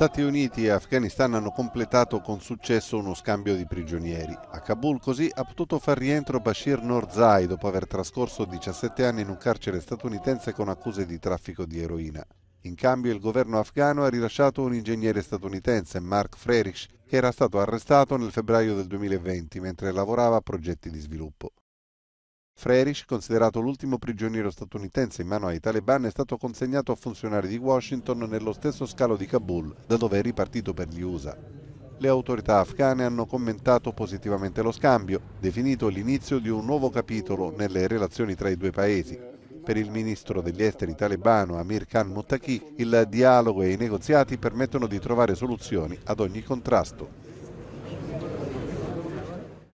Stati Uniti e Afghanistan hanno completato con successo uno scambio di prigionieri. A Kabul così ha potuto far rientro Bashir Norzai dopo aver trascorso 17 anni in un carcere statunitense con accuse di traffico di eroina. In cambio il governo afghano ha rilasciato un ingegnere statunitense, Mark Frerich, che era stato arrestato nel febbraio del 2020 mentre lavorava a progetti di sviluppo. Frerich, considerato l'ultimo prigioniero statunitense in mano ai talebani, è stato consegnato a funzionari di Washington nello stesso scalo di Kabul, da dove è ripartito per gli USA. Le autorità afghane hanno commentato positivamente lo scambio, definito l'inizio di un nuovo capitolo nelle relazioni tra i due paesi. Per il ministro degli esteri talebano Amir Khan Muttaki, il dialogo e i negoziati permettono di trovare soluzioni ad ogni contrasto.